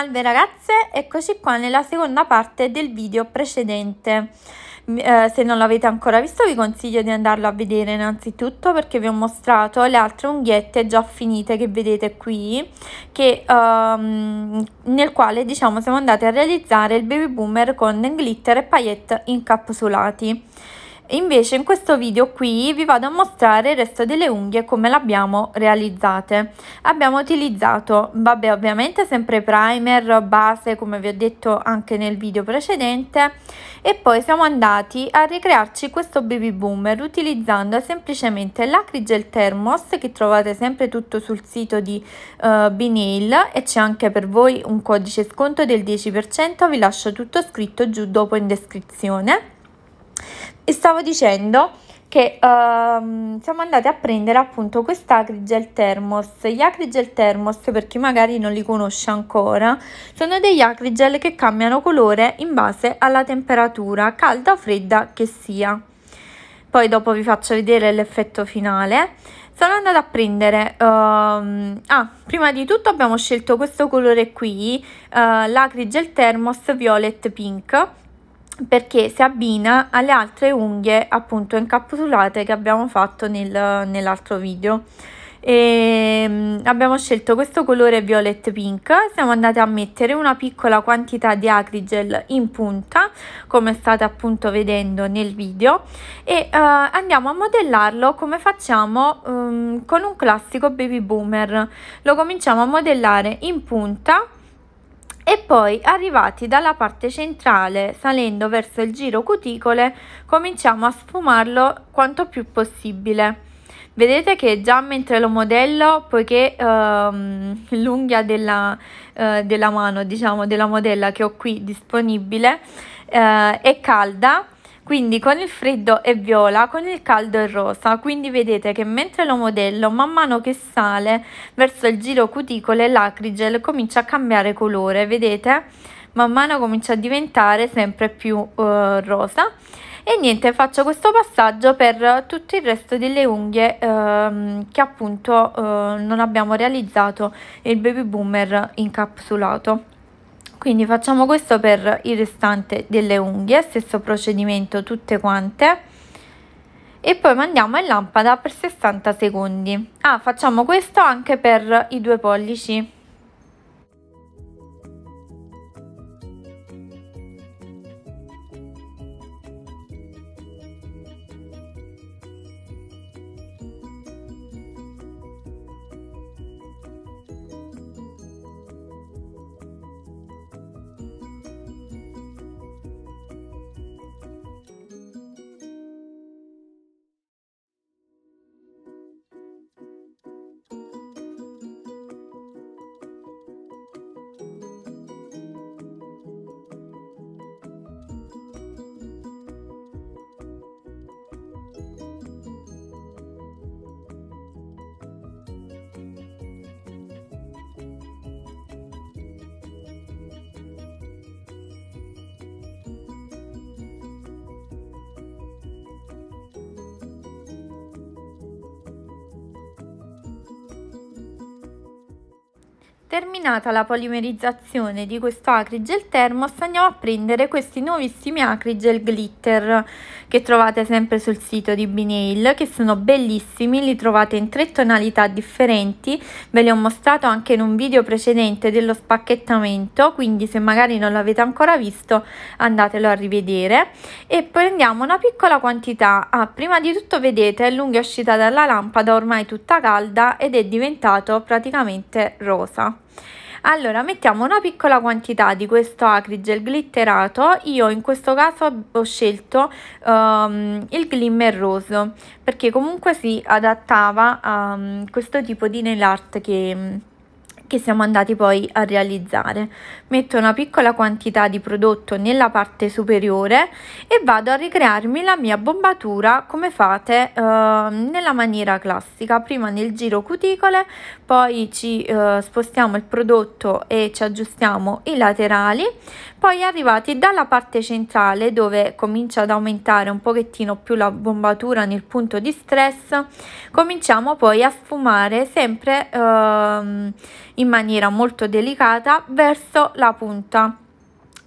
Salve ragazze, eccoci qua nella seconda parte del video precedente. Eh, se non l'avete ancora visto vi consiglio di andarlo a vedere innanzitutto perché vi ho mostrato le altre unghiette già finite che vedete qui che, ehm, nel quale diciamo siamo andati a realizzare il baby boomer con glitter e paillette incapsulati. E invece in questo video qui vi vado a mostrare il resto delle unghie come le abbiamo realizzate. Abbiamo utilizzato, vabbè ovviamente sempre primer, base come vi ho detto anche nel video precedente e poi siamo andati a ricrearci questo baby boomer utilizzando semplicemente l'acrigel thermos che trovate sempre tutto sul sito di uh, Binail e c'è anche per voi un codice sconto del 10%, vi lascio tutto scritto giù dopo in descrizione e stavo dicendo che uh, siamo andati a prendere appunto Acrygel thermos gli Acrygel thermos per chi magari non li conosce ancora sono degli Acrygel che cambiano colore in base alla temperatura calda o fredda che sia poi dopo vi faccio vedere l'effetto finale sono andata a prendere uh, ah, prima di tutto abbiamo scelto questo colore qui uh, l'acrigel thermos violet pink perché si abbina alle altre unghie appunto incapsulate che abbiamo fatto nel, nell'altro video e ehm, abbiamo scelto questo colore violet pink siamo andate a mettere una piccola quantità di acrygel in punta come state appunto vedendo nel video e uh, andiamo a modellarlo come facciamo um, con un classico baby boomer lo cominciamo a modellare in punta e poi arrivati dalla parte centrale salendo verso il giro cuticole cominciamo a sfumarlo quanto più possibile vedete che già mentre lo modello poiché ehm, l'unghia della, eh, della, mano diciamo della modella che ho qui disponibile eh, è calda quindi con il freddo è viola, con il caldo è rosa, quindi vedete che mentre lo modello man mano che sale verso il giro cuticole l'acrygel comincia a cambiare colore, vedete? Man mano comincia a diventare sempre più eh, rosa e niente faccio questo passaggio per tutto il resto delle unghie ehm, che appunto eh, non abbiamo realizzato il baby boomer incapsulato quindi facciamo questo per il restante delle unghie stesso procedimento tutte quante e poi mandiamo in lampada per 60 secondi ah facciamo questo anche per i due pollici Terminata la polimerizzazione di questo acrigel thermos andiamo a prendere questi nuovissimi acrigel glitter che trovate sempre sul sito di Binail che sono bellissimi, li trovate in tre tonalità differenti, ve li ho mostrato anche in un video precedente dello spacchettamento quindi se magari non l'avete ancora visto andatelo a rivedere e prendiamo una piccola quantità, ah, prima di tutto vedete è l'unghia uscita dalla lampada ormai tutta calda ed è diventato praticamente rosa. Allora, mettiamo una piccola quantità di questo acrygel glitterato, io in questo caso ho scelto um, il glimmer rose, perché comunque si adattava a um, questo tipo di nail art che mm, che siamo andati poi a realizzare. Metto una piccola quantità di prodotto nella parte superiore e vado a ricrearmi la mia bombatura come fate eh, nella maniera classica, prima nel giro cuticole, poi ci eh, spostiamo il prodotto e ci aggiustiamo i laterali, poi arrivati dalla parte centrale dove comincia ad aumentare un pochettino più la bombatura nel punto di stress, cominciamo poi a sfumare sempre eh, in maniera molto delicata verso la punta.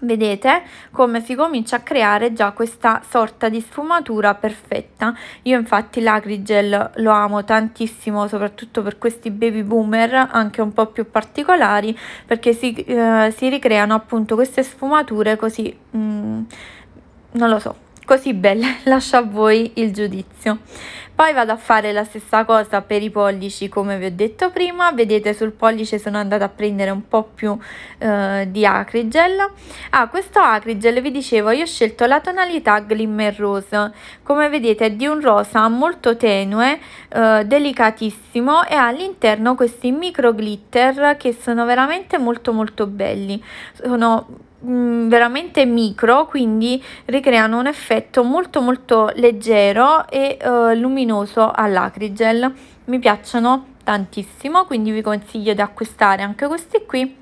Vedete come si comincia a creare già questa sorta di sfumatura perfetta. Io infatti l'agrigel lo amo tantissimo, soprattutto per questi baby boomer, anche un po' più particolari, perché si, eh, si ricreano appunto queste sfumature così, mh, mm, non lo so, così belle, lascio a voi il giudizio. Poi vado a fare la stessa cosa per i pollici come vi ho detto prima, vedete sul pollice sono andata a prendere un po' più eh, di acrygel. Ah, questo acrygel vi dicevo io ho scelto la tonalità Glimmer Rose, come vedete è di un rosa molto tenue, eh, delicatissimo e all'interno questi micro glitter che sono veramente molto molto belli, sono Mm, veramente micro quindi ricreano un effetto molto molto leggero e eh, luminoso all'acrigel mi piacciono tantissimo quindi vi consiglio di acquistare anche questi qui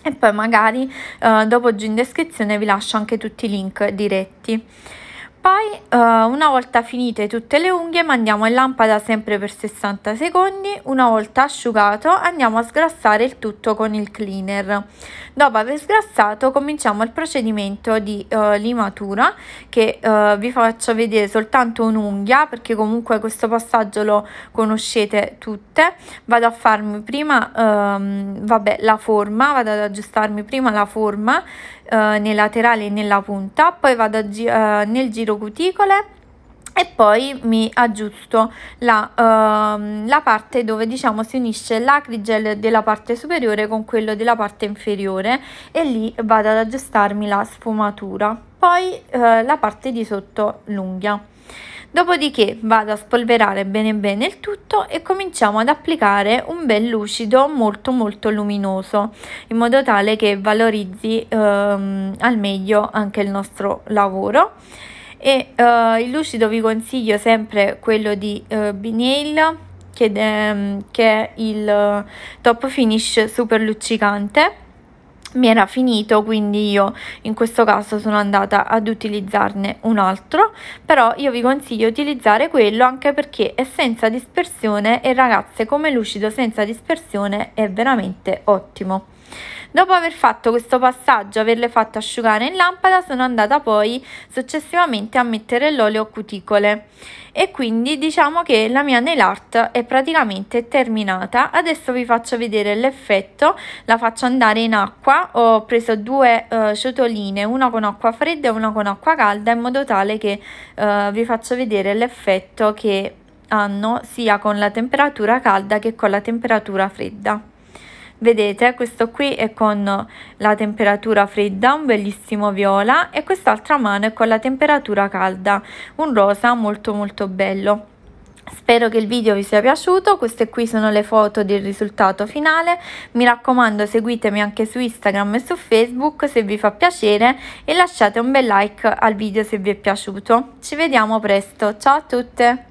e poi magari eh, dopo giù in descrizione vi lascio anche tutti i link diretti poi eh, una volta finite tutte le unghie mandiamo in lampada sempre per 60 secondi una volta asciugato andiamo a sgrassare il tutto con il cleaner Dopo aver sgrassato cominciamo il procedimento di uh, limatura che uh, vi faccio vedere soltanto un'unghia perché comunque questo passaggio lo conoscete tutte. Vado a farmi prima um, vabbè, la forma, vado ad aggiustarmi prima la forma uh, eh, nei laterali e nella punta, poi vado gi nel giro cuticole e poi mi aggiusto la, uh, la, parte dove diciamo si unisce l'acrigel della parte superiore con quello della parte inferiore e lì vado ad aggiustarmi la sfumatura poi uh, la parte di sotto l'unghia dopodiché vado a spolverare bene bene il tutto e cominciamo ad applicare un bel lucido molto molto luminoso in modo tale che valorizzi uh, al meglio anche il nostro lavoro e uh, il lucido vi consiglio sempre quello di uh, Binail che, um, che, è il eh, top finish super luccicante mi era finito quindi io in questo caso sono andata ad utilizzarne un altro però io vi consiglio di utilizzare quello anche perché è senza dispersione e ragazze come lucido senza dispersione è veramente ottimo Dopo aver fatto questo passaggio, averle fatto asciugare in lampada, sono andata poi successivamente a mettere l'olio cuticole e quindi diciamo che la mia nail art è praticamente terminata. Adesso vi faccio vedere l'effetto, la faccio andare in acqua, ho preso due uh, ciotoline, una con acqua fredda e una con acqua calda in modo tale che uh, vi faccio vedere l'effetto che hanno sia con la temperatura calda che con la temperatura fredda vedete questo qui è con la temperatura fredda un bellissimo viola e quest'altra mano è con la temperatura calda un rosa molto molto bello Spero che il video vi sia piaciuto, queste qui sono le foto del risultato finale, mi raccomando seguitemi anche su Instagram e su Facebook se vi fa piacere e lasciate un bel like al video se vi è piaciuto. Ci vediamo presto, ciao a tutte!